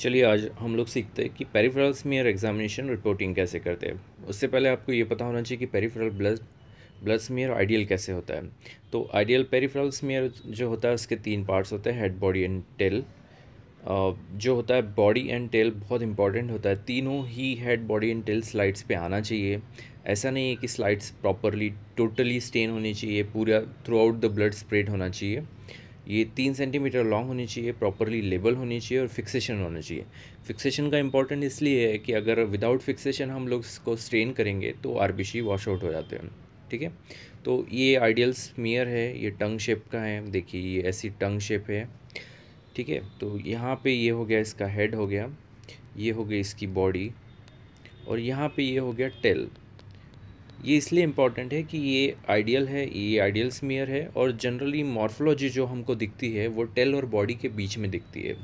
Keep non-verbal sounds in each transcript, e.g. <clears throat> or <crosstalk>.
चलिए आज हम लोग सीखते हैं कि पेरीफ्रल स्मियर एग्जामिनेशन रिपोर्टिंग कैसे करते हैं उससे पहले आपको ये पता होना चाहिए कि peripheral blood blood smear ideal कैसे होता है तो आइडियल पेरीफ्रल स्मियर जो होता है उसके तीन पार्ट्स होते हैं हेड बॉडी एंड टेल जो होता है बॉडी एंड टेल बहुत इंपॉर्टेंट होता है तीनों ही head body and tail slides पे आना चाहिए ऐसा नहीं है कि स्लाइड्स प्रॉपरली टोटली स्टेन होनी चाहिए पूरा throughout the blood spread होना चाहिए ये तीन सेंटीमीटर लॉन्ग होनी चाहिए प्रॉपरली लेबल होनी चाहिए और फिक्सेशन होना चाहिए फिक्सेशन का इंपॉर्टेंट इसलिए है कि अगर विदाउट फिक्सेशन हम लोग इसको स्ट्रेन करेंगे तो आर वॉश आउट हो जाते हैं ठीक है तो ये आइडियल स्मियर है ये टंग शेप का है देखिए ये ऐसी टंग शेप है ठीक है तो यहाँ पे ये हो गया इसका हेड हो गया ये हो गई इसकी बॉडी और यहाँ पे ये हो गया टेल ये इसलिए इम्पॉर्टेंट है कि ये आइडियल है ये आइडियल स्मीयर है और जनरली मॉर्फोलॉजी जो हमको दिखती है वो टेल और बॉडी के बीच में दिखती है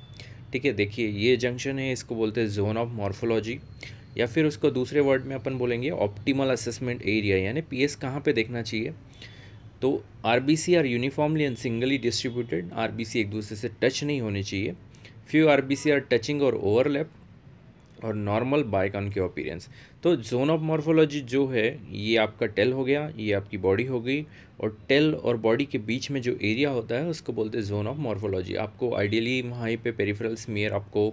ठीक है देखिए ये जंक्शन है इसको बोलते हैं जोन ऑफ मॉर्फोलॉजी या फिर उसको दूसरे वर्ड में अपन बोलेंगे ऑप्टिमल असेसमेंट एरिया यानी पी एस कहाँ पर देखना चाहिए तो R B C are uniformly and singly distributed R B C एक दूसरे से टच नहीं होने चाहिए few R B C are touching और ओवरलैप और नॉर्मल बाइकॉन के अपीरेंस तो जोन ऑफ मॉर्फोलॉजी जो है ये आपका टेल हो गया ये आपकी बॉडी हो गई और टेल और बॉडी के बीच में जो एरिया होता है उसको बोलते हैं जोन ऑफ मॉर्फोलॉजी आपको आइडियली वहाँ पे पेरिफेरल स्मीयर आपको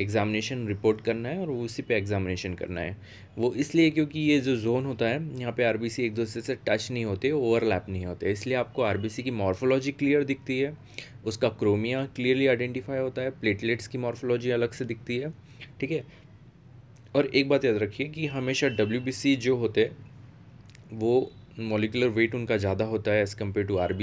एग्ज़ामिनेशन रिपोर्ट करना है और उसी पे एग्ज़ामिनेशन करना है वो इसलिए क्योंकि ये जो जोन होता है यहाँ पे आरबीसी एक दूसरे से टच नहीं होते ओवरलैप नहीं होते इसलिए आपको आरबीसी की मॉर्फोलॉजी क्लियर दिखती है उसका क्रोमिया क्लियरली आइडेंटिफाई होता है प्लेटलेट्स की मॉर्फोलॉजी अलग से दिखती है ठीक है और एक बात याद रखिए कि हमेशा डब्ल्यू जो होते वो मोलिकुलर वेट उनका ज़्यादा होता है एज़ कम्पेयर टू आर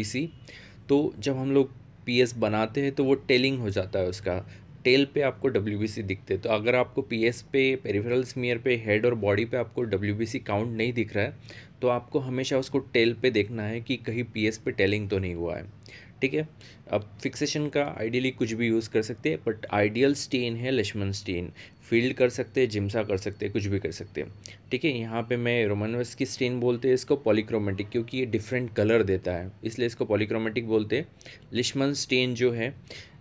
तो जब हम लोग पी बनाते हैं तो वो टेलिंग हो जाता है उसका टेल पे आपको डब्ल्यू दिखते हैं तो अगर आपको पी पे पेरिफेरल स्मियर पे हेड और बॉडी पे आपको डब्ल्यू काउंट नहीं दिख रहा है तो आपको हमेशा उसको टेल पे देखना है कि कहीं पी पे टेलिंग तो नहीं हुआ है ठीक है अब फिक्सेशन का आइडियली कुछ भी यूज़ कर सकते हैं बट आइडियल स्टेन है लक्ष्मण स्टेन फील्ड कर सकते हैं जिम्सा कर सकते हैं कुछ भी कर सकते हैं ठीक है यहाँ पे मैं रोमनवस की स्टेन बोलते हैं इसको पॉलीक्रोमेटिक क्योंकि ये डिफरेंट कलर देता है इसलिए इसको पॉलीक्रोमेटिक बोलते हैं लक्ष्मण स्टेन जो है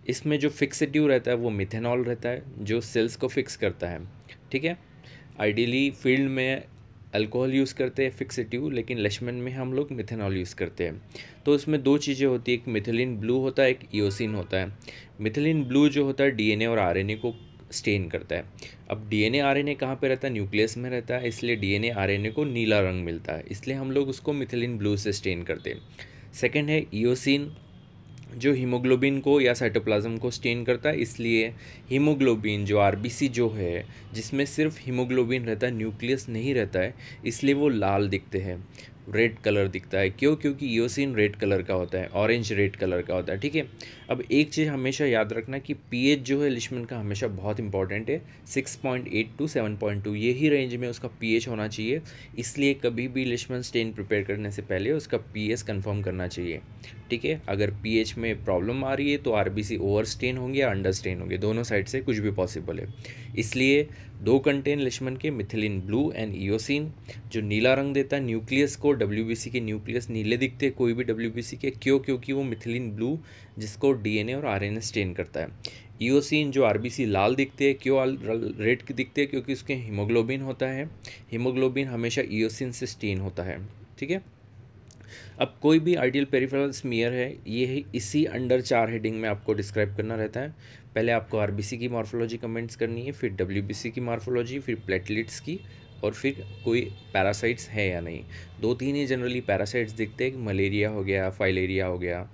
इसमें जो फिक्सटिव रहता है वो मिथेनॉल रहता है जो सेल्स को फिक्स करता है ठीक है आइडियली फील्ड में अल्कोहल यूज़ करते हैं फिक्सटिव लेकिन लक्ष्मण में हम लोग मिथेनॉल यूज़ करते हैं तो उसमें दो चीज़ें होती है एक मिथिलिन ब्लू होता है एक ईओसिन होता है मिथिलिन ब्लू जो होता है डीएनए और आरएनए को स्टेन करता है अब डीएनए आरएनए कहाँ पर रहता है न्यूक्लियस में रहता है इसलिए डी एन को नीला रंग मिलता है इसलिए हम लोग उसको मिथिलिन ब्लू से स्टेन करते हैं सेकेंड है ईओसिन जो हीमोग्लोबिन को या साइटोप्लाज्म को स्टेन करता है इसलिए हीमोग्लोबिन जो आर जो है जिसमें सिर्फ हीमोग्लोबिन रहता है न्यूक्लियस नहीं रहता है इसलिए वो लाल दिखते हैं रेड कलर दिखता है क्यों क्योंकि ईओसिन रेड कलर का होता है ऑरेंज रेड कलर का होता है ठीक है अब एक चीज़ हमेशा याद रखना कि पीएच जो है लिशमन का हमेशा बहुत इंपॉर्टेंट है 6.8 टू 7.2 यही रेंज में उसका पीएच होना चाहिए इसलिए कभी भी लिशमन स्टेन प्रिपेयर करने से पहले उसका पी एच करना चाहिए ठीक है अगर पी में प्रॉब्लम आ रही है तो आर ओवर स्टेन होंगे या अंडर स्टेन होंगे दोनों साइड से कुछ भी पॉसिबल है इसलिए दो कंटेन लक्ष्मण के मिथिलिन ब्लू एंड ईओसिन जो नीला रंग देता है न्यूक्लियस को डब्ल्यू के न्यूक्लियस नीले दिखते हैं कोई भी डब्ल्यू के क्यों क्योंकि वो मिथिलिन ब्लू जिसको डीएनए और आरएनए स्टेन करता है ईओसिन जो आरबीसी लाल दिखते हैं क्यों रेड दिखते हैं क्योंकि उसके हीमोग्लोबिन होता है हीमोग्लोबिन हमेशा ईओसिन से स्टेन होता है ठीक है अब कोई भी आइडियल पेरीफेरल स्मीयर है ये इसी अंडर चार हेडिंग में आपको डिस्क्राइब करना रहता है पहले आपको आर की मार्फोलॉजी कमेंट्स करनी है फिर डब्ल्यू की मार्फोलॉजी फिर प्लेटलेट्स की और फिर कोई पैरासाइट्स है या नहीं दो तीन ही जनरली पैरासाइट्स दिखते हैं मलेरिया हो गया फाइलेरिया हो गया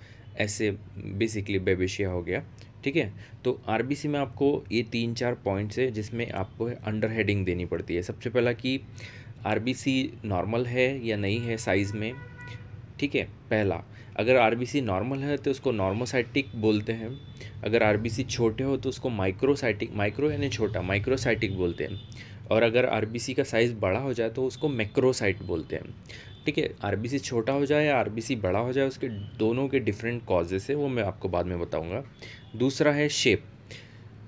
ऐसे बेसिकली बेबेशिया हो गया ठीक है तो आरबीसी में आपको ये तीन चार पॉइंट्स है जिसमें आपको अंडर हेडिंग देनी पड़ती है सबसे पहला कि आरबीसी नॉर्मल है या नहीं है साइज़ में ठीक है पहला अगर आर नॉर्मल है तो उसको नॉर्मोसाइटिक बोलते हैं अगर आर छोटे हो तो उसको माइक्रोसाइटिक माइक्रो यानी छोटा माइक्रोसाइटिक बोलते हैं और अगर आर का साइज़ बड़ा हो जाए तो उसको मैक्रोसाइट बोलते हैं ठीक है आर छोटा हो जाए या आर बड़ा हो जाए उसके दोनों के डिफरेंट कॉजेस है वो मैं आपको बाद में बताऊँगा दूसरा है शेप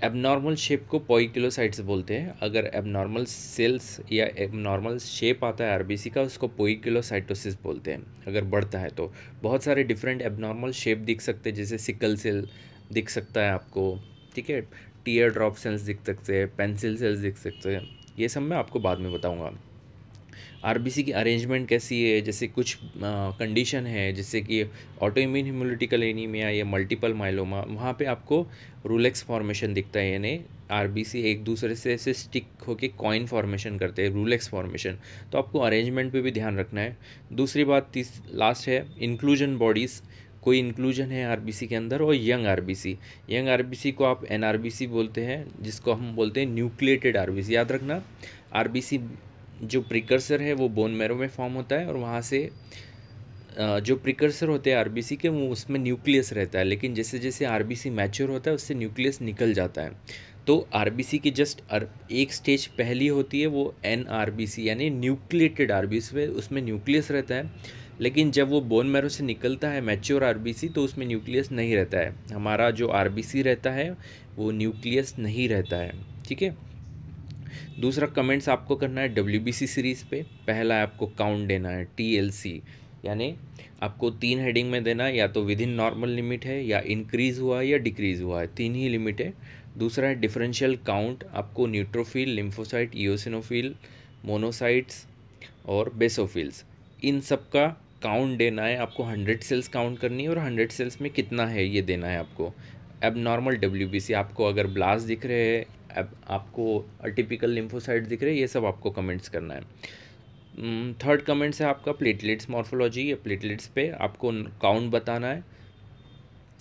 एबनॉर्मल शेप को पोईकिलोसाइट्स बोलते हैं अगर एबनॉर्मल सेल्स या एबनॉर्मल शेप आता है आरबीसी का उसको पोईकिलोसाइटोसिस बोलते हैं अगर बढ़ता है तो बहुत सारे डिफरेंट एबनॉर्मल शेप दिख सकते हैं जैसे सिकल सेल दिख सकता है आपको ठीक है टीयर ड्रॉप सेल्स दिख सकते हैं पेंसिल सेल्स दिख सकते हैं ये सब मैं आपको बाद में बताऊँगा आर की अरेंजमेंट कैसी है जैसे कुछ कंडीशन है जैसे कि ऑटोइम्यून हीमोलिटिकल एनीमिया या मल्टीपल माइलोमा वहाँ पे आपको रूलेक्स फॉर्मेशन दिखता है यानी आर एक दूसरे से ऐसे स्टिक होके कॉइन फॉर्मेशन करते हैं रूलेक्स फॉर्मेशन तो आपको अरेंजमेंट पे भी ध्यान रखना है दूसरी बात तीस लास्ट है इंक्लूजन बॉडीज़ कोई इंक्लूजन है आर के अंदर और यंग आर यंग आर को आप एन बोलते हैं जिसको हम बोलते हैं न्यूक्लेटेड आर याद रखना आर जो प्रिकर्सर है वो बोन मैरो में फॉर्म होता है और वहाँ से जो प्रिकर्सर होते हैं आरबीसी के वो उसमें न्यूक्लियस रहता है लेकिन जैसे जैसे आरबीसी मैच्योर होता है उससे न्यूक्लियस निकल जाता है तो आरबीसी की जस्ट एक स्टेज पहली होती है वो एन आरबीसी यानी न्यूक्लिएटेड आर है उसमें न्यूक्लियस रहता है लेकिन जब वो बोन मैरो से निकलता है मैच्योर आर तो उसमें न्यूक्लियस नहीं रहता है हमारा जो आर रहता है वो न्यूक्लियस नहीं रहता है ठीक है दूसरा कमेंट्स आपको करना है डब्ल्यू सीरीज़ पे पहला है आपको काउंट देना है टी यानी आपको तीन हेडिंग में देना तो है या तो विद इन नॉर्मल लिमिट है या इंक्रीज़ हुआ है या डिक्रीज़ हुआ है तीन ही लिमिट है दूसरा है डिफरेंशियल काउंट आपको न्यूट्रोफिल लिम्फोसाइट ईओसिनोफिल मोनोसाइट्स और बेसोफिल्स इन सब का काउंट देना है आपको हंड्रेड सेल्स काउंट करनी है और हंड्रेड सेल्स में कितना है ये देना है आपको एब नॉर्मल डब्ल्यू आपको अगर ब्लास्ट दिख रहे हैं आपको अटिपिकल लिम्फोसाइट दिख रहे हैं ये सब आपको कमेंट्स करना है थर्ड hmm, कमेंट्स है आपका प्लेटलेट्स मॉर्फोलॉजी या प्लेटलेट्स पे आपको काउंट बताना है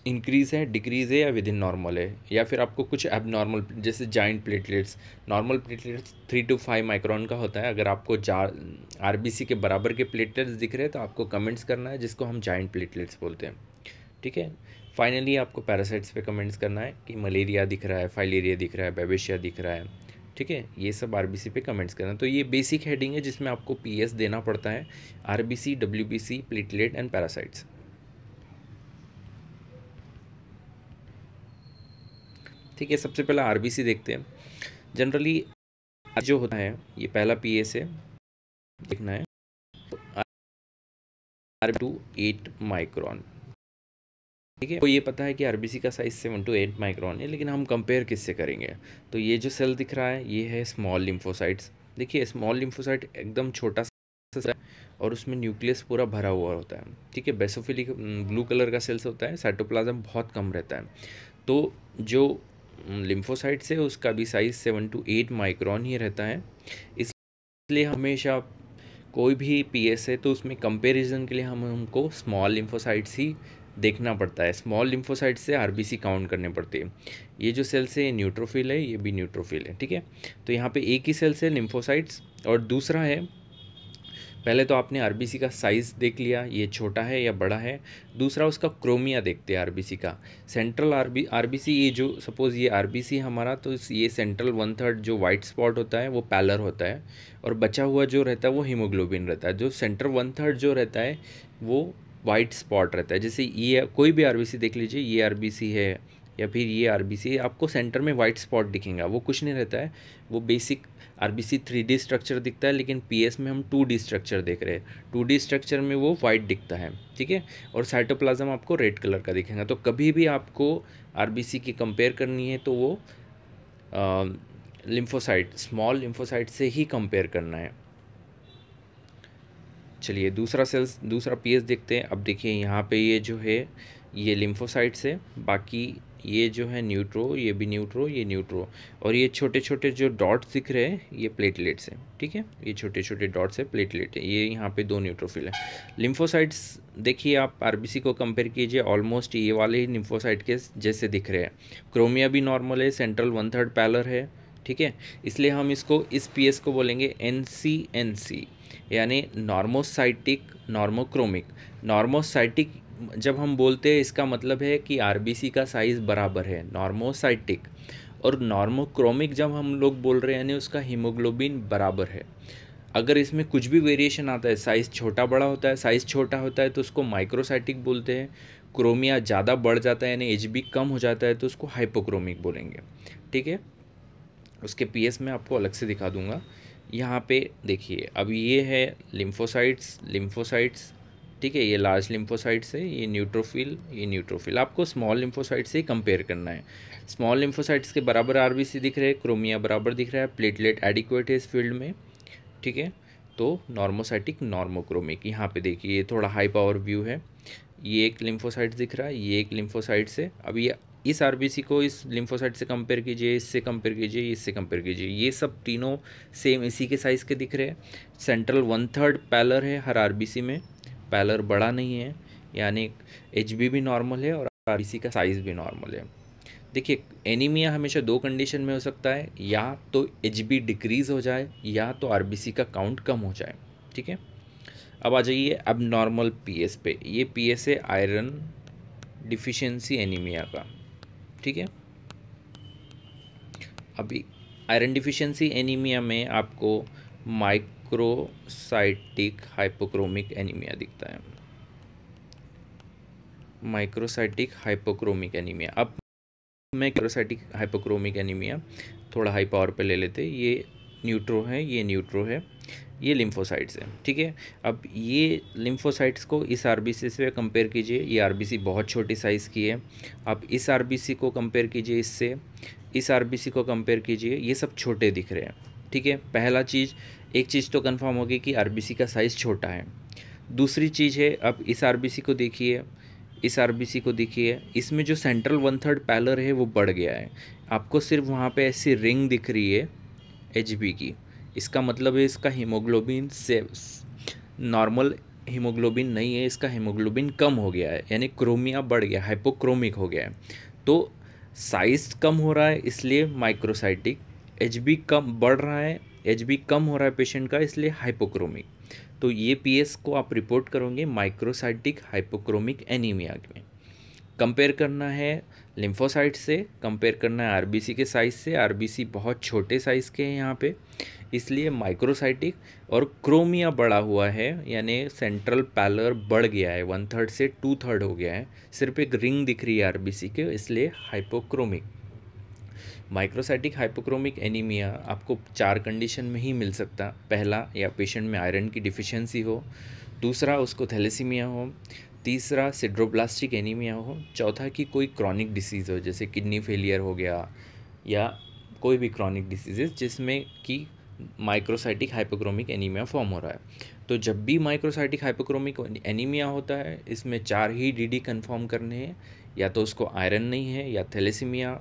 इंक्रीज़ है डिक्रीज़ है या विद इन नॉर्मल है या फिर आपको कुछ एब नॉर्मल जैसे giant platelets normal platelets three to five micron का होता है अगर आपको जार आर के बराबर के प्लेटलेट्स दिख रहे हैं तो आपको कमेंट्स करना है जिसको हम जॉइंट प्लेटलेट्स बोलते हैं ठीक है फाइनली आपको पैरासाइट्स पे कमेंट्स करना है कि मलेरिया दिख रहा है फाइलेरिया दिख रहा है बेबेशिया दिख रहा है ठीक है ये सब आर पे कमेंट्स करना तो ये बेसिक हेडिंग है जिसमें आपको पी देना पड़ता है R B C W B C platelet and parasites ठीक है सबसे पहला आर देखते हैं जनरली जो होता है ये पहला पी एस है देखना है आर टू एट माइक्रॉन ठीक है वो ये पता है कि आर का size seven to eight micron है लेकिन हम कंपेयर किससे करेंगे तो ये जो सेल दिख रहा है ये है स्मॉल लिम्फोसाइट्स देखिए स्मॉल लिम्फोसाइट एकदम छोटा सा और उसमें न्यूक्लियस पूरा भरा हुआ होता है ठीक है बेसोफिलिक ब्लू कलर का सेल्स होता है साइटोप्लाज्म बहुत कम रहता है तो जो लिम्फोसाइट्स है उसका भी size seven to eight micron ही रहता है इसलिए हमेशा कोई भी पीएस है तो उसमें कंपैरिजन के लिए हम हमको स्मॉल लिम्फोसाइट्स ही देखना पड़ता है स्मॉल लिम्फोसाइट से आर काउंट करने पड़ते हैं ये जो सेल्स है ये न्यूट्रोफिल है ये भी न्यूट्रोफिल है ठीक है तो यहाँ पे एक ही सेल्स है लिम्फोसाइट्स और दूसरा है पहले तो आपने आर का साइज़ देख लिया ये छोटा है या बड़ा है दूसरा उसका क्रोमिया देखते हैं आर का सेंट्रल आर बी ये जो सपोज़ ये आर हमारा तो ये सेंट्रल वन थर्ड जो वाइट स्पॉट होता है वो पैलर होता है और बचा हुआ जो रहता है वो हीमोग्लोबिन रहता है जो सेंट्रल वन थर्ड जो रहता है वो वाइट स्पॉट रहता है जैसे ये कोई भी आरबीसी देख लीजिए ये आरबीसी है या फिर ये आरबीसी आपको सेंटर में वाइट स्पॉट दिखेगा वो कुछ नहीं रहता है वो बेसिक आरबीसी थ्री स्ट्रक्चर दिखता है लेकिन पीएस में हम टू स्ट्रक्चर देख रहे हैं टू स्ट्रक्चर में वो वाइट दिखता है ठीक है और साइटोप्लाज्म आपको रेड कलर का दिखेगा तो कभी भी आपको आर की कंपेयर करनी है तो वो लिम्फोसाइट स्मॉल लिम्फोसाइट से ही कंपेयर करना है चलिए दूसरा सेल्स दूसरा पीएच देखते हैं अब देखिए यहाँ पे ये जो है ये लिम्फोसाइट्स है बाकी ये जो है न्यूट्रो ये भी न्यूट्रो ये न्यूट्रो और ये छोटे छोटे जो डॉट्स दिख रहे हैं ये प्लेटलेट्स हैं ठीक है ये छोटे छोटे डॉट्स है प्लेटलेट है ये यहाँ पे दो न्यूट्रोफिल है लिम्फोसाइट्स देखिए आप आरबीसी को कंपेयर कीजिए ऑलमोस्ट ये वाले ही लिम्फोसाइट के जैसे दिख रहे हैं क्रोमिया भी नॉर्मल है सेंट्रल वन थर्ड पैलर है ठीक है इसलिए हम इसको इस पी को बोलेंगे एन सी एन सी यानी नॉर्मोसाइटिक नॉर्मोक्रोमिक नॉर्मोसाइटिक जब हम बोलते हैं इसका मतलब है कि आर का साइज़ बराबर है नॉर्मोसाइटिक और नॉर्मोक्रोमिक जब हम लोग बोल रहे हैं यानी उसका हीमोग्लोबिन बराबर है अगर इसमें कुछ भी वेरिएशन आता है साइज़ छोटा बड़ा होता है साइज़ छोटा होता है तो उसको माइक्रोसाइटिक बोलते हैं क्रोमिया ज़्यादा बढ़ जाता है यानी एच कम हो जाता है तो उसको हाइपोक्रोमिक बोलेंगे ठीक है उसके पी में आपको अलग से दिखा दूंगा यहाँ पे देखिए अब ये है लिम्फोसाइट्स लिम्फोसाइट्स ठीक है ये लार्ज लिम्फोसाइट्स है ये न्यूट्रोफिल ये न्यूट्रोफिल आपको स्मॉल लिम्फोसाइट से कंपेयर करना है स्मॉल लिम्फोसाइट्स के बराबर आर दिख रहे हैं क्रोमिया बराबर दिख रहा है प्लेटलेट एडिक्वेट है इस फील्ड में ठीक है तो नॉर्मोसाइटिक नॉर्मोक्रोमिक यहाँ पे देखिए ये थोड़ा हाई पावर व्यू है ये एक लिम्फोसाइट दिख रहा है ये एक लिम्फोसाइट से अब ये इस आर को इस लिम्फोसाइट से कंपेयर कीजिए इससे कंपेयर कीजिए इससे कंपेयर कीजिए ये सब तीनों सेम इसी के साइज़ के दिख रहे हैं सेंट्रल वन थर्ड पैलर है हर आर में पैलर बड़ा नहीं है यानी एच भी नॉर्मल है और आर का साइज़ भी नॉर्मल है देखिए एनीमिया हमेशा दो कंडीशन में हो सकता है या तो एच डिक्रीज़ हो जाए या तो आर का काउंट कम हो जाए ठीक है अब आ जाइए अब नॉर्मल पीएस पे ये पी है आयरन डिफिशियंसी एनीमिया का ठीक है अभी आयरन डिफिशियंसी एनीमिया में आपको माइक्रोसाइटिक हाइपोक्रोमिक एनीमिया दिखता है माइक्रोसाइटिक हाइपोक्रोमिक एनीमिया अब मैं हाइपोक्रोमिक एनीमिया थोड़ा हाई पावर पे ले लेते ये न्यूट्रो है ये न्यूट्रो है ये लिम्फोसाइट्स है ठीक है अब ये लिम्फोसाइट्स को इस आर से कंपेयर कीजिए ये आर बहुत छोटी साइज़ की है आप इस आर को कंपेयर कीजिए इससे इस आर को कंपेयर कीजिए ये सब छोटे दिख रहे हैं ठीक है पहला चीज़ एक चीज़ तो कंफर्म होगी कि आर का साइज़ छोटा है दूसरी चीज़ है अब इस आर को देखिए इस आर को देखिए इसमें जो सेंट्रल वन थर्ड पैलर है वो बढ़ गया है आपको सिर्फ वहाँ पे ऐसी रिंग दिख रही है एच की इसका मतलब है इसका हीमोग्लोबिन से नॉर्मल हीमोग्लोबिन नहीं है इसका हीमोग्लोबिन कम हो गया है यानी क्रोमिया बढ़ गया हाइपोक्रोमिक हो गया है तो साइज कम हो रहा है इसलिए माइक्रोसाइटिक एच कम बढ़ रहा है एच कम हो रहा है पेशेंट का इसलिए हाइपोक्रोमिक तो ये एस को आप रिपोर्ट करोगे माइक्रोसाइटिक हाइपोक्रोमिक एनीमिया में कंपेयर करना है लिम्फोसाइट से कंपेयर करना है आरबीसी के साइज़ से आरबीसी बहुत छोटे साइज़ के हैं यहाँ पे इसलिए माइक्रोसाइटिक और क्रोमिया बढ़ा हुआ है यानी सेंट्रल पैलर बढ़ गया है वन थर्ड से टू थर्ड हो गया है सिर्फ एक रिंग दिख रही है आर के इसलिए हाइपोक्रोमिक माइक्रोसाइटिक हाइपोक्रोमिक एनीमिया आपको चार कंडीशन में ही मिल सकता पहला या पेशेंट में आयरन की डिफिशेंसी हो दूसरा उसको थैलेसीमिया हो तीसरा सिड्रोब्लास्टिक एनीमिया हो चौथा कि कोई क्रॉनिक डिसीज़ हो जैसे किडनी फेलियर हो गया या कोई भी क्रॉनिक डिसीजेज जिसमें कि माइक्रोसाइटिक हाइपोक्रोमिक एनीमिया फॉर्म हो रहा है तो जब भी माइक्रोसाइटिक हाइपोक्रोमिक एनीमिया होता है इसमें चार ही डीडी कंफर्म करने हैं या तो उसको आयरन नहीं है या थैलेसीमिया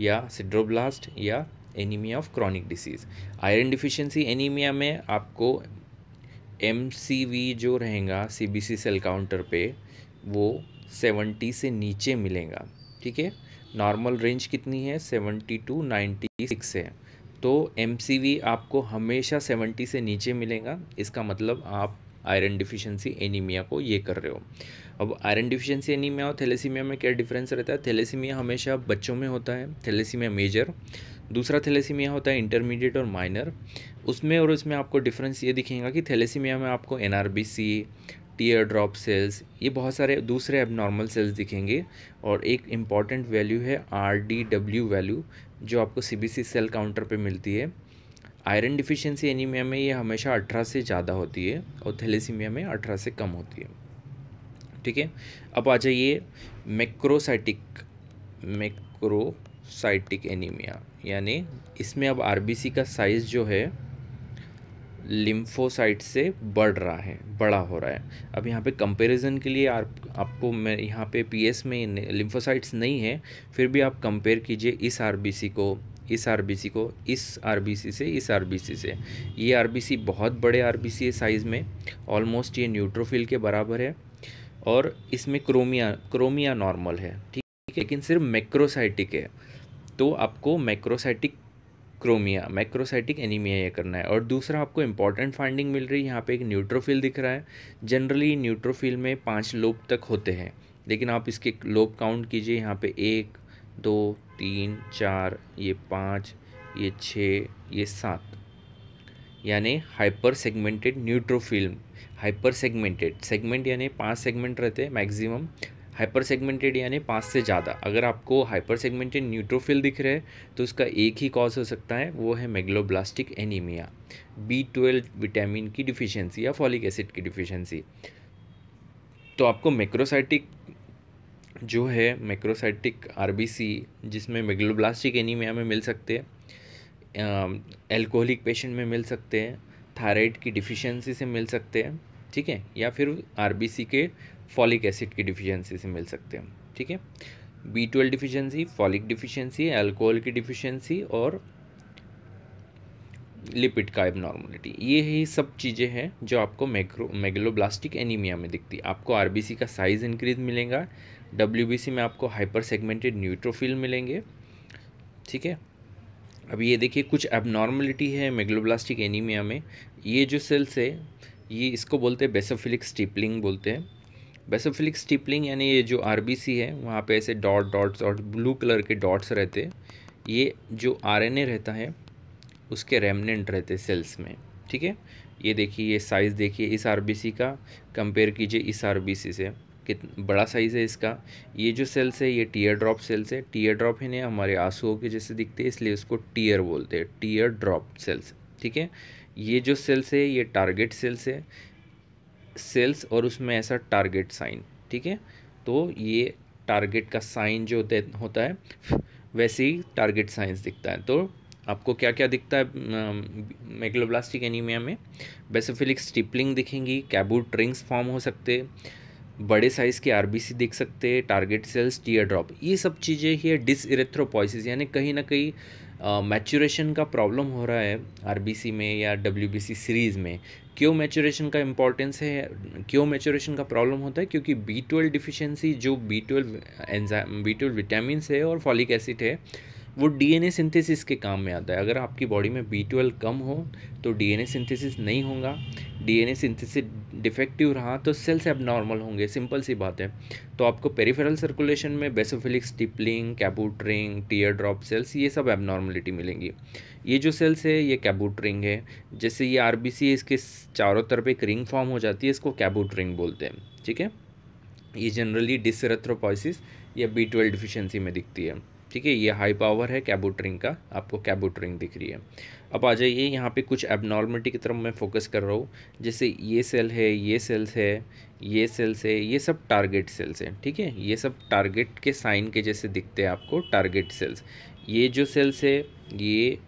या सिड्रोब्लास्ट या anaemia of chronic disease iron deficiency anaemia में आपको एम सी वी जो रहेगा C B C cell counter पे वो सेवेंटी से नीचे मिलेगा ठीक है नॉर्मल रेंज कितनी है सेवेंटी टू नाइन्टी सिक्स है तो एम सी वी आपको हमेशा सेवेंटी से नीचे मिलेगा इसका मतलब आप आयरन डिफिशेंसी एनीमिया को ये कर रहे हो अब आयरन डिफिशेंसी एनीमिया और थैलेसीमिया में क्या डिफरेंस रहता है थैलेसीमिया हमेशा बच्चों में होता है थैलेसीमिया मेजर दूसरा थैलेसीमिया होता है इंटरमीडिएट और माइनर उसमें और इसमें आपको डिफरेंस ये दिखेगा कि थैलेसीमिया में आपको N R B C tear drop cells ये बहुत सारे दूसरे एबनॉर्मल सेल्स दिखेंगे और एक इम्पॉर्टेंट वैल्यू है आर डी डब्ल्यू वैल्यू जो आपको C B C cell counter पे मिलती है आयरन डिफिशियंसी एनीमिया में ये हमेशा अठारह से ज़्यादा होती है और थैलेसीमिया में अठारह से कम होती है ठीक है अब आ जाइए मैक्रोसाइटिक मैक्रोसाइटिक एनीमिया यानी इसमें अब आरबीसी का साइज़ जो है लिम्फोसाइट से बढ़ रहा है बड़ा हो रहा है अब यहाँ पे कंपैरिजन के लिए आप आपको मैं यहाँ पे पीएस में लिम्फोसाइट्स नहीं है फिर भी आप कंपेयर कीजिए इस आरबीसी को इस आरबीसी को इस आरबीसी से इस आरबीसी से ये आरबीसी बहुत बड़े आरबीसी है साइज़ में ऑलमोस्ट ये न्यूट्रोफिल के बराबर है और इसमें क्रोमिया क्रोमिया नॉर्मल है ठीक है लेकिन सिर्फ मैक्रोसाइटिक है तो आपको मैक्रोसाइटिक क्रोमिया मैक्रोसाइटिक एनीमिया ये करना है और दूसरा आपको इंपॉर्टेंट फाइंडिंग मिल रही है यहाँ पे एक न्यूट्रोफिल दिख रहा है जनरली न्यूट्रोफिल में पाँच लोब तक होते हैं लेकिन आप इसके लोब काउंट कीजिए यहाँ पे एक दो तीन चार ये पाँच ये छः ये सात यानी hyper segmented neutrophils hyper segmented segment यानी पांच सेगमेंट रहते हैं मैक्सिमम हाइपर सेगमेंटेड यानी पाँच से ज़्यादा अगर आपको हाइपर सेगमेंटेड न्यूट्रोफिल दिख रहे हैं तो उसका एक ही कॉज हो सकता है वो है megaloblastic anaemia B twelve vitamin की डिफिशियंसी या फॉलिक एसिड की डिफिशियंसी तो आपको मैक्रोसाइटिक जो है मैक्रोसाइटिक आरबीसी जिसमें मेगलोब्लास्टिक एनीमिया में मिल सकते हैं एल्कोहलिक पेशेंट में मिल सकते हैं थायराइड की डिफिशियंसी से मिल सकते हैं ठीक है या फिर आर के फॉलिक एसिड की डिफिशियंसी से मिल सकते हैं ठीक है B twelve deficiency folic deficiency alcohol की डिफिशियंसी और लिपिड का एबनॉर्मलिटी ये ही सब चीज़ें हैं जो आपको मैक्रो मेगलोब्लास्टिक एनीमिया में दिखती है आपको आर का साइज़ इंक्रीज मिलेगा डब्ल्यू में आपको हाइपर सेगमेंटेड न्यूट्रोफिल मिलेंगे ठीक है अब ये देखिए कुछ एबनॉर्मलिटी है मेगलोब्लास्टिक एनीमिया में ये जो सेल्स है ये इसको बोलते हैं बेसोफिलिक स्टिपलिंग बोलते हैं बेसोफिलिक स्टिपलिंग यानी ये जो आर है वहाँ पे ऐसे डॉट डॉट्स और ब्लू कलर के डॉट्स रहते ये जो आर रहता है उसके रेमनेंट रहते सेल्स में ठीक है ये देखिए ये साइज़ देखिए इस आर का कंपेयर कीजिए इस आर से कित बड़ा साइज़ है इसका ये जो सेल्स है ये टीयर ड्रॉप सेल्स है टीयर ड्रॉप है ना हमारे आंसुओं के जैसे दिखते हैं इसलिए उसको टीयर बोलते हैं टीयर ड्रॉप सेल्स ठीक है ये जो सेल्स है ये टारगेट सेल्स है सेल्स और उसमें ऐसा टारगेट साइन ठीक है तो ये टारगेट का साइन जो होता है वैसे ही टारगेट साइंस दिखता है तो आपको क्या क्या दिखता है मेगलोब्लास्टिक एनीमिया में बेसोफिलिक स्टिपलिंग दिखेंगी कैबूट रिंग्स फॉर्म हो सकते बड़े साइज़ के आरबीसी दिख सकते टारगेट सेल्स टीयर ड्रॉप ये सब चीज़ें ही डिस इरेथ्रोपोइसिस यानी कहीं ना कहीं मैचुरेशन का प्रॉब्लम हो रहा है आरबीसी में या डब्ल्यू सीरीज़ में क्यों मैचुरेशन का इम्पोर्टेंस है क्यों मैचुरेशन का प्रॉब्लम होता है क्योंकि बी ट्वेल्व डिफिशेंसी जो बी ट्वेल्व एंजा बी ट्वेल्व विटामिन है और फॉलिक एसिड है वो डीएनए सिंथेसिस के काम में आता है अगर आपकी बॉडी में बी ट्वेल्व कम हो तो डीएनए सिंथेसिस नहीं होगा डीएनए सिंथेसिस डिफेक्टिव रहा तो सेल्स एबनॉर्मल होंगे सिंपल सी बात है तो आपको पेरीफेरल सर्कुलेशन में basophilics stippling Cabot ring tear drop cells ये सब एबनॉर्मलिटी मिलेंगी ये जो सेल्स है ये कैबूटरिंग है जैसे ये आर इसके चारों तरफ एक रिंग फॉर्म हो जाती है इसको कैबूटरिंग बोलते हैं ठीक है ये जनरली डिसरेथ्रोपोसिस या बी ट्वेल्व डिफिशेंसी में दिखती है ठीक है ये हाई पावर है कैबूटरिंग का आपको कैबूटरिंग दिख रही है अब आ जाइए यहाँ पे कुछ एबनॉर्मलिटी की तरफ मैं फोकस कर रहा हूँ जैसे ये सेल है ये सेल्स है ये सेल्स है ये सब टारगेट सेल्स हैं ठीक है ये सब टारगेट के साइन के जैसे दिखते हैं आपको टारगेट सेल्स ये जो सेल्स है ये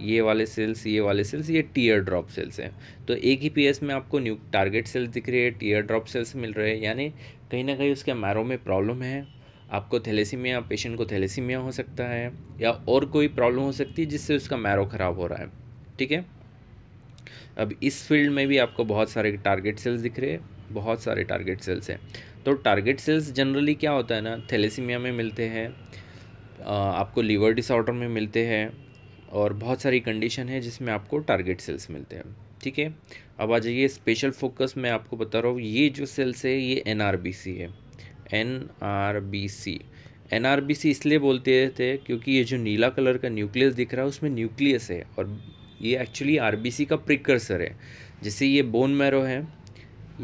ये वाले सेल्स ये वाले सेल्स ये टीयर ड्रॉप सेल्स हैं तो एक ही पी में आपको न्यू टारगेट सेल्स दिख रही है टीयर ड्रॉप सेल्स मिल रहे हैं यानी कहीं ना कहीं उसके मैरो में प्रॉब्लम है आपको थैलेसीमिया पेशेंट को थैलेसीमिया हो सकता है या और कोई प्रॉब्लम हो सकती है जिससे उसका मैरो ख़राब हो रहा है ठीक है अब इस फील्ड में भी आपको बहुत सारे टारगेट सेल्स दिख रहे हैं बहुत सारे टारगेट सेल्स हैं तो टारगेट सेल्स जनरली क्या होता है ना थैलेसीमिया में मिलते हैं आपको लीवर डिसऑर्डर में मिलते हैं और बहुत सारी कंडीशन है जिसमें आपको टारगेट सेल्स मिलते हैं ठीक है अब आ जाइए स्पेशल फोकस मैं आपको बता रहा हूँ ये जो सेल्स है ये एन है N R B C N R B C इसलिए बोलते थे क्योंकि ये जो नीला कलर का न्यूक्लियस दिख रहा है उसमें न्यूक्लियस है और ये एक्चुअली आर बी सी का प्रिकर्सर है जैसे ये बोन मैरो है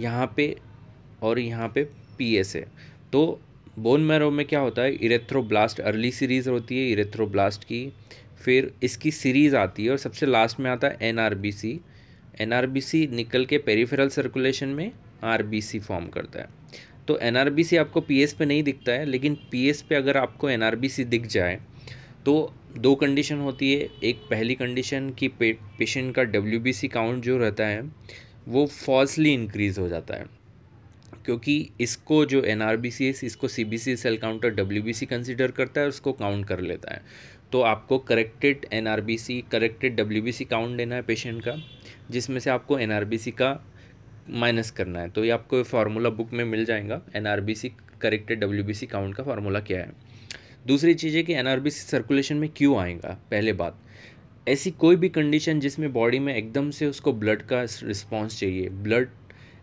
यहाँ पे और यहाँ पे पी एस है तो बोन मैरो में क्या होता है इरेथ्रोब्लास्ट अर्ली सीरीज़ होती है इरेथ्रोब्लास्ट की फिर इसकी सीरीज़ आती है और सबसे लास्ट में आता है N R B C N R B C निकल के पेरीफेरल सर्कुलेशन में आर बी सी फॉर्म करता है तो एन से आपको पी पे नहीं दिखता है लेकिन पी पे अगर आपको एन से दिख जाए तो दो कंडीशन होती है एक पहली कंडीशन कि पे, पेशेंट का डब्ल्यू काउंट जो रहता है वो फॉल्सली इंक्रीज़ हो जाता है क्योंकि इसको जो एन इसको C cell counter W consider करता है उसको काउंट कर लेता है तो आपको corrected N corrected W count देना है पेशेंट का जिसमें से आपको एन का माइनस करना है तो ये आपको फार्मूला बुक में मिल जाएगा N R B C corrected W B C count का फार्मूला क्या है दूसरी चीज़ है कि N R B C circulation में क्यों आएगा पहले बात ऐसी कोई भी कंडीशन जिसमें बॉडी में एकदम से उसको ब्लड का रिस्पॉन्स चाहिए ब्लड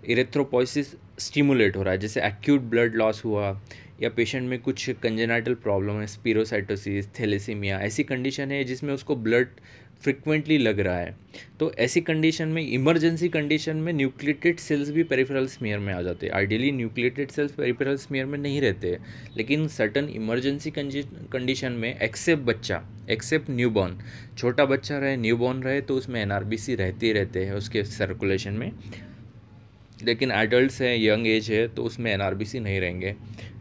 इरेथ्रोपोइसिस स्टिमुलेट हो रहा है जैसे एक्यूट ब्लड लॉस हुआ या पेशेंट में कुछ कंजेनाइटल प्रॉब्लम है स्पीरोसाइटोसिस थेलेसीमिया ऐसी कंडीशन है जिसमें उसको ब्लड फ्रिक्वेंटली लग रहा है तो ऐसी कंडीशन में इमरजेंसी कंडीशन में न्यूक्लिएटेड सेल्स भी पेरिफेरल स्मियर में आ जाते हैं ideally nucleated cells peripheral smear में नहीं रहते लेकिन सर्टन इमरजेंसी कंडीशन में एक्सेप्ट बच्चा एक्सेप्ट न्यूबॉर्न छोटा बच्चा रहे न्यूबॉर्न रहे तो उसमें एन रहते ही रहते हैं उसके सर्कुलेशन में लेकिन एडल्ट हैं यंग एज है तो उसमें एन नहीं रहेंगे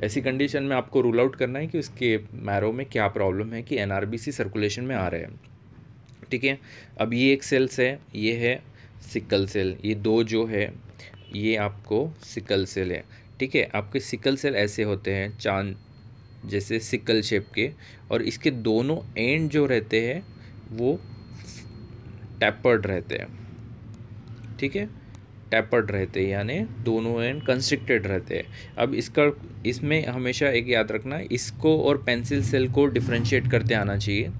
ऐसी कंडीशन में आपको रूल आउट करना है कि उसके मैरो में क्या प्रॉब्लम है कि एन सर्कुलेशन में आ रहे हैं ठीक है अब ये एक सेल्स है ये है सिकल सेल ये दो जो है ये आपको सिकल सेल है ठीक है आपके सिकल सेल ऐसे होते हैं चांद जैसे सिकल शेप के और इसके दोनों एंड जो रहते हैं वो टैपर्ड रहते हैं ठीक है टैपर्ड रहते हैं यानी दोनों एंड कंस्ट्रिक्टेड रहते हैं अब इसका इसमें हमेशा एक याद रखना इसको और पेंसिल सेल को डिफ्रेंशिएट करते आना चाहिए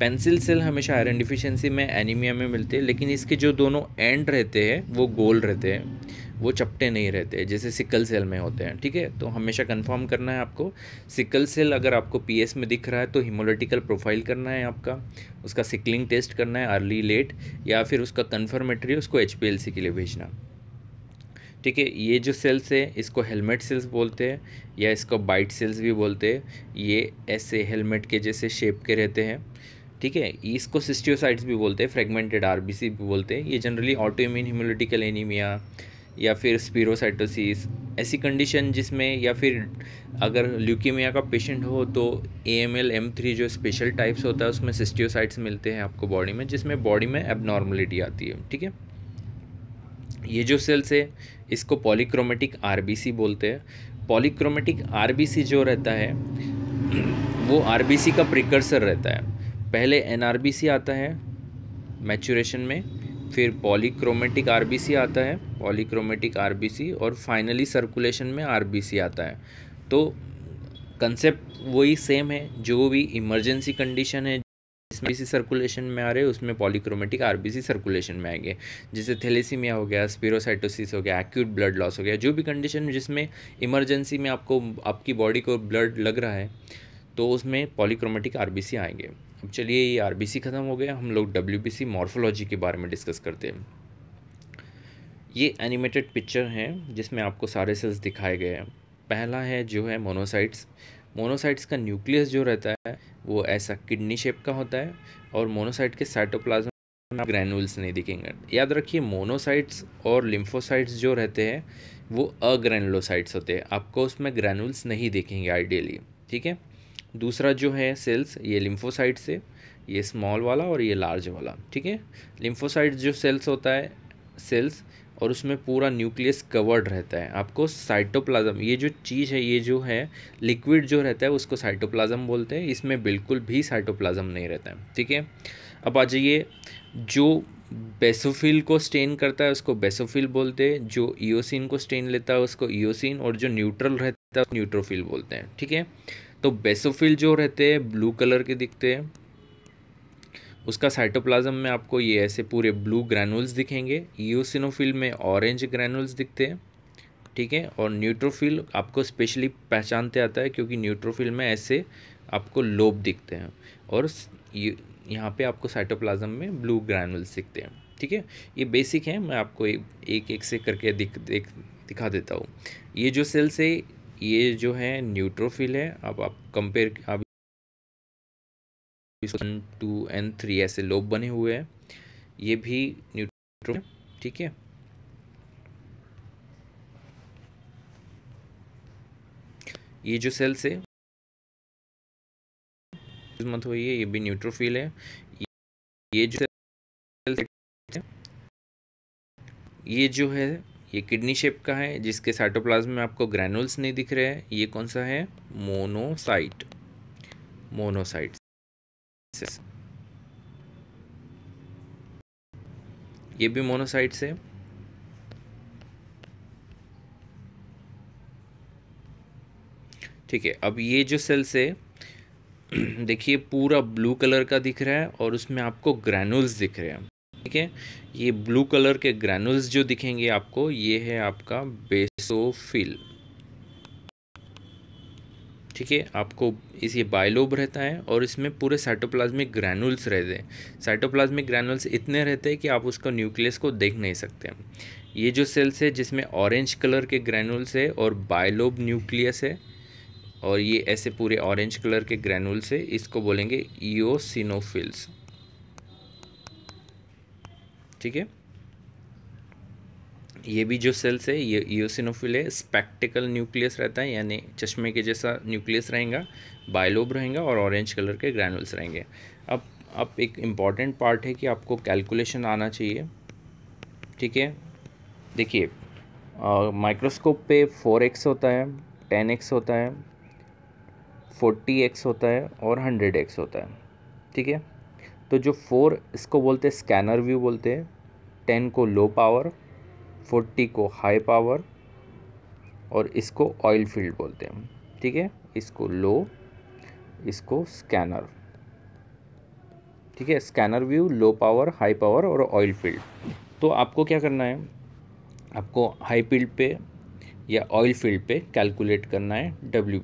पेंसिल सेल हमेशा आयरन डिफिशेंसी में एनीमिया में मिलते हैं लेकिन इसके जो दोनों एंड रहते हैं वो गोल रहते हैं वो चपटे नहीं रहते जैसे सिकल सेल में होते हैं ठीक है तो हमेशा कंफर्म करना है आपको सिकल सेल अगर आपको पीएस में दिख रहा है तो हिमोलिटिकल प्रोफाइल करना है आपका उसका सिकलिंग टेस्ट करना है अर्ली लेट या फिर उसका कन्फर्मेटरी उसको एच के लिए भेजना ठीक है ये जो सेल्स है इसको हेलमेट सेल्स बोलते हैं या इसको बाइट सेल्स भी बोलते हैं ये ऐसे हेलमेट के जैसे शेप के रहते हैं ठीक है इसको सिस्टियोसाइट्स भी बोलते हैं फ्रेगमेंटेड आरबीसी भी बोलते हैं ये जनरली ऑटोइम्यून हिमोलिटिकल एनीमिया या फिर स्पीरोसाइटोसिस ऐसी कंडीशन जिसमें या फिर अगर ल्यूकीमिया का पेशेंट हो तो A M L M three जो स्पेशल टाइप्स होता है उसमें सिस्टियोसाइट्स मिलते हैं आपको बॉडी में जिसमें बॉडी में एबनॉर्मलिटी आती है ठीक है ये जो सेल्स है इसको पॉलीक्रोमेटिक आर बी सी बोलते हैं पॉलीक्रोमेटिक आर बी सी जो रहता है वो आर बी सी का प्रिकर्सर रहता है पहले एन आर बी सी आता है मैचुरेशन में फिर पॉलीक्रोमेटिक आरबीसी आता है पॉलीक्रोमेटिक आरबीसी और फाइनली सर्कुलेशन में आरबीसी आता है तो कंसेप्ट वही सेम है जो भी इमरजेंसी कंडीशन है जिसमें बी सर्कुलेशन में आ रहे उसमें पॉलीक्रोमेटिक आरबीसी सर्कुलेशन में आएंगे जैसे थेलेसीमिया हो गया स्पीरोसाइटोसिस हो गया एक्यूट ब्लड लॉस हो गया जो भी कंडीशन जिसमें इमरजेंसी में आपको आपकी बॉडी को ब्लड लग रहा है तो उसमें पॉलीक्रोमेटिक आरबीसी आएंगे अब चलिए ये आर ख़त्म हो गया हम लोग डब्ल्यू बी मॉर्फोलॉजी के बारे में डिस्कस करते हैं ये एनिमेटेड पिक्चर हैं जिसमें आपको सारे सेल्स दिखाए गए हैं पहला है जो है मोनोसाइट्स मोनोसाइट्स का न्यूक्लियस जो रहता है वो ऐसा किडनी शेप का होता है और मोनोसाइट के साइटोप्लाज्म में ग्रैनुल्स नहीं दिखेंगे याद रखिए मोनोसाइट्स और लिम्फोसाइट्स जो रहते हैं वो अग्रैनुलोसाइट्स होते हैं आपको उसमें ग्रैनुल्स नहीं दिखेंगे आइडियली ठीक है दूसरा जो है सेल्स ये लिम्फोसाइट से ये स्मॉल वाला और ये लार्ज वाला ठीक है लिम्फोसाइट जो सेल्स होता है सेल्स और उसमें पूरा न्यूक्लियस कवर्ड रहता है आपको साइटोप्लाज्म ये जो चीज़ है ये जो है लिक्विड जो रहता है उसको साइटोप्लाज्म बोलते हैं इसमें बिल्कुल भी साइटोप्लाज्म नहीं रहता है ठीक है अब आ जाइए जो बेसोफिल को स्टेन करता है उसको बेसोफिल बोलते हैं जो ईओसिन को स्टेन लेता है उसको ईओसिन और जो न्यूट्रल रहता है न्यूट्रोफिल बोलते हैं ठीक है तो बेसोफिल जो रहते हैं ब्लू कलर के दिखते हैं उसका साइटोप्लाज्म में आपको ये ऐसे पूरे ब्लू ग्रैनुल्स दिखेंगे यूसिनोफिल में ऑरेंज ग्रैनुल्स दिखते हैं ठीक है और न्यूट्रोफिल आपको स्पेशली पहचानते आता है क्योंकि न्यूट्रोफिल में ऐसे आपको लोब दिखते हैं और यहाँ पे आपको साइटोप्लाज्म में ब्लू ग्रैनुल्स दिखते हैं ठीक है ये बेसिक है मैं आपको एक एक से करके दिख दिख दिखा देता हूँ ये जो सेल्स है ये जो है न्यूट्रोफिल है अब आप कंपेयर आप एन टू एन थ्री ऐसे लोब बने हुए हैं ये भी न्यूट्रो ठीक है ये जो सेल्स है मत हुई है ये भी न्यूट्रोफिल है ये जो सेल्स है ये जो है ये किडनी शेप का है जिसके साइटोप्लाज्म में आपको ग्रैनुल्स नहीं दिख रहे हैं ये कौन सा है मोनोसाइट मोनोसाइट ये भी मोनोसाइट्स है ठीक है अब ये जो सेल्स है <clears throat> देखिए पूरा ब्लू कलर का दिख रहा है और उसमें आपको ग्रैनुल्स दिख रहे हैं ठीक है ये ब्लू कलर के ग्रैनुल्स जो दिखेंगे आपको ये है आपका बेसोफिल ठीक है आपको इस ये बायलोब रहता है और इसमें पूरे साइटोप्लाज्मिक ग्रैनुल्स रहते हैं साइटोप्लाज्मिक ग्रैनुल्स इतने रहते हैं कि आप उसका न्यूक्लियस को देख नहीं सकते ये जो सेल्स है जिसमें ऑरेंज कलर के ग्रैनुल्स है और बायलोब न्यूक्लियस है और ये ऐसे पूरे ऑरेंज कलर के ग्रैनुल्स है इसको बोलेंगे ईओसिनोफिल्स ठीक है ये भी जो सेल्स है ये ईओसिनोफिल है स्पेक्टिकल न्यूक्लियस रहता है यानी चश्मे के जैसा न्यूक्लियस रहेगा बायलोब रहेगा और ऑरेंज कलर के ग्रैनुल्स रहेंगे अब अब एक इम्पॉर्टेंट पार्ट है कि आपको कैलकुलेशन आना चाहिए ठीक है देखिए माइक्रोस्कोप पे फोर एक्स होता है टेन एक्स होता है फोर्टी एक्स होता है और हंड्रेड एक्स होता है ठीक है तो जो फोर इसको बोलते हैं स्कैनर व्यू बोलते हैं टेन को लो पावर फोर्टी को हाई पावर और इसको ऑयल फील्ड बोलते हैं ठीक है इसको लो इसको स्कैनर ठीक है scanner view low power high power और ऑयल फील्ड तो आपको क्या करना है आपको हाई फील्ड पे या ऑयल फील्ड पे कैलकुलेट करना है डब्ल्यू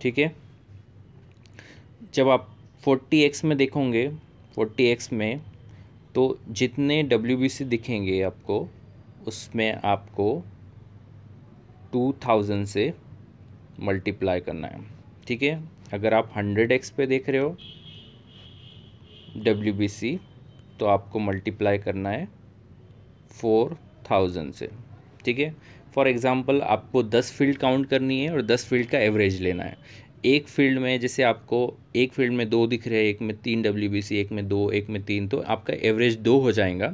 ठीक है जब आप फोर्टी एक्स में देखोगे फोर्टी एक्स में तो जितने डब्ल्यू दिखेंगे आपको उसमें आपको टू थाउजेंड से मल्टीप्लाई करना है ठीक है अगर आप हंड्रेड एक्स पे देख रहे हो डब्ल्यू तो आपको मल्टीप्लाई करना है फोर थाउजेंड से ठीक है फॉर एग्ज़ाम्पल आपको दस फील्ड काउंट करनी है और दस फील्ड का एवरेज लेना है एक फील्ड में जैसे आपको एक फील्ड में दो दिख रहे हैं एक में तीन डब्ल्यू एक में दो एक में तीन तो आपका एवरेज दो हो जाएगा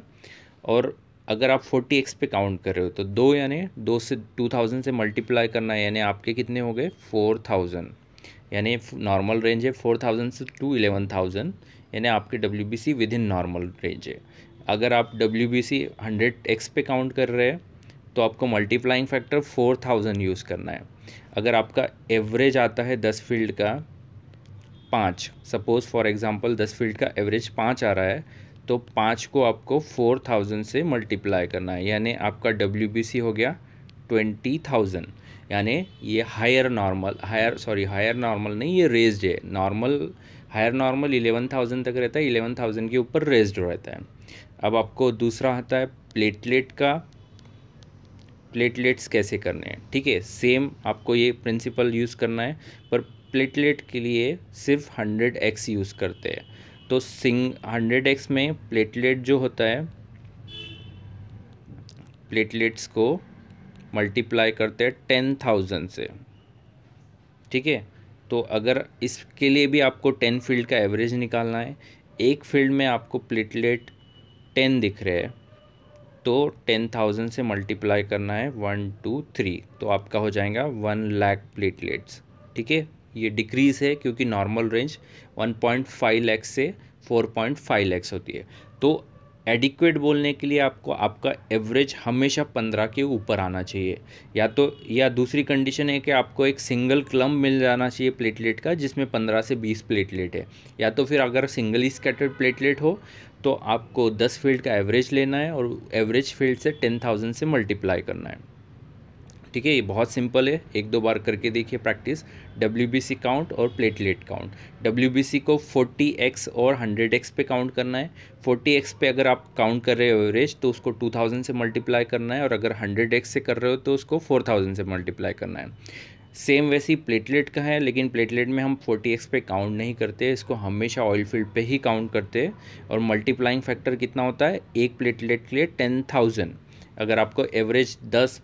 और अगर आप फोर्टी एक्स पे काउंट कर रहे हो तो दो यानी दो से टू थाउजेंड से मल्टीप्लाई करना है यानी आपके कितने हो गए फोर थाउजेंड यानी नॉर्मल रेंज है फोर थाउजेंड से टू इलेवन थाउजेंड यानी आपके W B C within normal range है अगर आप W B C hundred X पे काउंट कर रहे हैं तो आपको multiplying factor four thousand use करना है अगर आपका एवरेज आता है दस फील्ड का पाँच सपोज़ फॉर एग्ज़ाम्पल दस फील्ड का एवरेज पाँच आ रहा है तो पाँच को आपको फोर थाउजेंड से मल्टीप्लाई करना है यानी आपका डब्ल्यू बी सी हो गया ट्वेंटी थाउजेंड यानी ये higher normal higher sorry higher normal नहीं ये रेज्ड है normal higher normal eleven thousand तक रहता है इलेवन थाउजेंड के ऊपर रेज्ड रहता है अब आपको दूसरा आता है प्लेटलेट का प्लेटलेट्स कैसे करने हैं ठीक है सेम आपको ये प्रिंसिपल यूज़ करना है पर प्लेटलेट के लिए सिर्फ हंड्रेड एक्स यूज़ करते हैं तो सिंग हंड्रेड एक्स में प्लेटलेट जो होता है प्लेटलेट्स को मल्टीप्लाई करते हैं टेन थाउजेंड से ठीक है तो अगर इसके लिए भी आपको टेन फील्ड का एवरेज निकालना है एक फील्ड में आपको प्लेटलेट टेन दिख रहे हैं तो टेन थाउजेंड से मल्टीप्लाई करना है वन टू थ्री तो आपका हो जाएगा वन लाख प्लेटलेट्स ठीक है ये डिक्रीज़ है क्योंकि normal range one point five lakhs से फोर पॉइंट फाइव लैक्स होती है तो एडिक्वेट बोलने के लिए आपको आपका एवरेज हमेशा पंद्रह के ऊपर आना चाहिए या तो या दूसरी कंडीशन है कि आपको एक सिंगल क्लम मिल जाना चाहिए प्लेटलेट का जिसमें पंद्रह से बीस प्लेटलेट है या तो फिर अगर सिंगल स्कैटर्ड प्लेटलेट हो तो आपको दस फील्ड का एवरेज लेना है और एवरेज फील्ड से टेन थाउजेंड से मल्टीप्लाई करना है ठीक है ये बहुत सिंपल है एक दो बार करके देखिए प्रैक्टिस डब्ल्यू काउंट और प्लेटलेट काउंट डब्ल्यू को फोर्टी एक्स और हंड्रेड एक्स पे काउंट करना है फोर्टी एक्स पे अगर आप काउंट कर रहे हो एवरेज तो उसको टू थाउजेंड से मल्टीप्लाई करना है और अगर हंड्रेड एक्स से कर रहे हो तो उसको फोर थाउजेंड से मल्टीप्लाई करना है सेम वैसे ही प्लेटलेट का है लेकिन प्लेटलेट में हम 40x पे काउंट नहीं करते इसको हमेशा ऑयल फील्ड पे ही काउंट करते हैं और मल्टीप्लाइंग फैक्टर कितना होता है एक प्लेटलेट के लिए टेन थाउजेंड अगर आपको एवरेज दस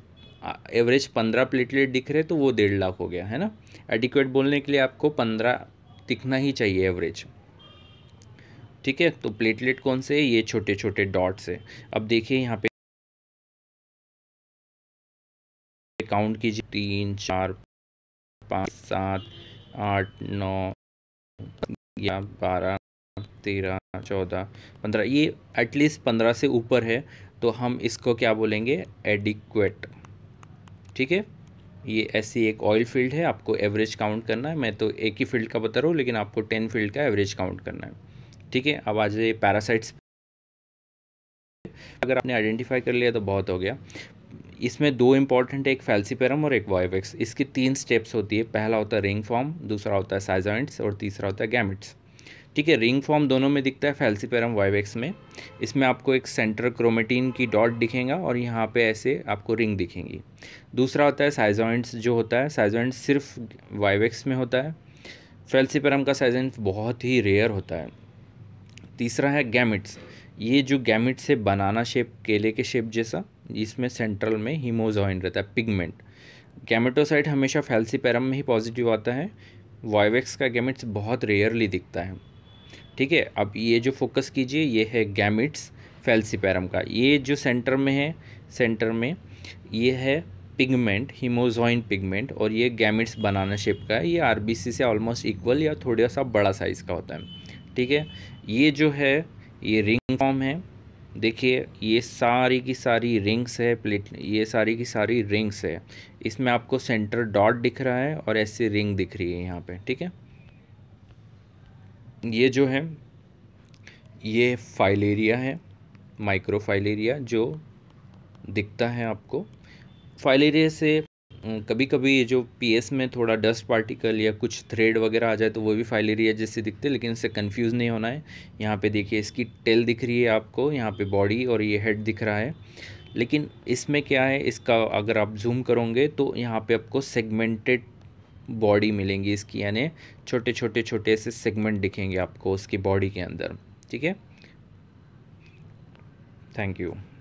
एवरेज पंद्रह प्लेटलेट दिख रहे तो वो डेढ़ लाख हो गया है ना एडिक्वेट बोलने के लिए आपको पंद्रह दिखना ही चाहिए एवरेज ठीक है तो प्लेटलेट कौन से ये छोटे छोटे डॉट्स है अब देखिए यहाँ पे काउंट कीजिए तीन चार पाँच सात आठ नौ या बारह तेरह चौदह पंद्रह ये एटलीस्ट पंद्रह से ऊपर है तो हम इसको क्या बोलेंगे एडिक्वेट ठीक है ये ऐसी एक ऑयल फील्ड है आपको एवरेज काउंट करना है मैं तो एक ही फील्ड का बता रहा हूँ लेकिन आपको टेन फील्ड का एवरेज काउंट करना है ठीक है अब आ जाइए पैरासाइट्स अगर आपने आइडेंटिफाई कर लिया तो बहुत हो गया इसमें दो इंपॉर्टेंट एक फैल्सीपेरम और एक वॉयवेक्स इसकी तीन स्टेप्स होती है पहला होता है रिंग फॉर्म दूसरा होता है साइजॉइंट्स और तीसरा होता है गैमिट्स ठीक है रिंग फॉर्म दोनों में दिखता है फैल्सीपेरम वाइवेक्स में इसमें आपको एक सेंटर क्रोमेटीन की डॉट दिखेगा और यहाँ पे ऐसे आपको रिंग दिखेंगी दूसरा होता है साइजॉइंट्स जो होता है साइजॉइंट्स सिर्फ वाइवेक्स में होता है फेल्सीपेरम का साइजॉइंट्स बहुत ही रेयर होता है तीसरा है गैमिट्स ये जो गैमिट्स है बनाना शेप केले के शेप जैसा इसमें सेंट्रल में हीमोजॉइन रहता है पिगमेंट गैमेटोसाइट हमेशा फैल्सीपेरम में ही पॉजिटिव आता है वाइवेक्स का गैमिट्स बहुत रेयरली दिखता है ठीक है अब ये जो फोकस कीजिए ये है गैमिट्स फैल्सीपेरम का ये जो सेंटर में है सेंटर में ये है पिगमेंट हीमोजॉइन पिगमेंट और ये गैमिट्स बनाना शेप का है ये आर से ऑलमोस्ट इक्वल या थोड़ा सा बड़ा साइज़ का होता है ठीक है ये जो है ये रिंग फॉर्म है देखिए ये सारी की सारी रिंग्स है प्लेट ये सारी की सारी रिंग्स है इसमें आपको सेंटर डॉट दिख रहा है और ऐसी रिंग दिख रही है यहाँ पे ठीक है ये जो है ये फाइलेरिया है माइक्रो फाइलेरिया जो दिखता है आपको फाइलेरिया से कभी कभी ये जो पी में थोड़ा डस्ट पार्टिकल या कुछ थ्रेड वगैरह आ जाए तो वो भी एरिया जैसे दिखते हैं लेकिन इससे कंफ्यूज नहीं होना है यहाँ पे देखिए इसकी टेल दिख रही है आपको यहाँ पे बॉडी और ये हेड दिख रहा है लेकिन इसमें क्या है इसका अगर आप जूम करोगे तो यहाँ पर आपको सेगमेंटेड बॉडी मिलेंगी इसकी यानी छोटे छोटे छोटे से सेगमेंट दिखेंगे आपको उसकी बॉडी के अंदर ठीक है थैंक यू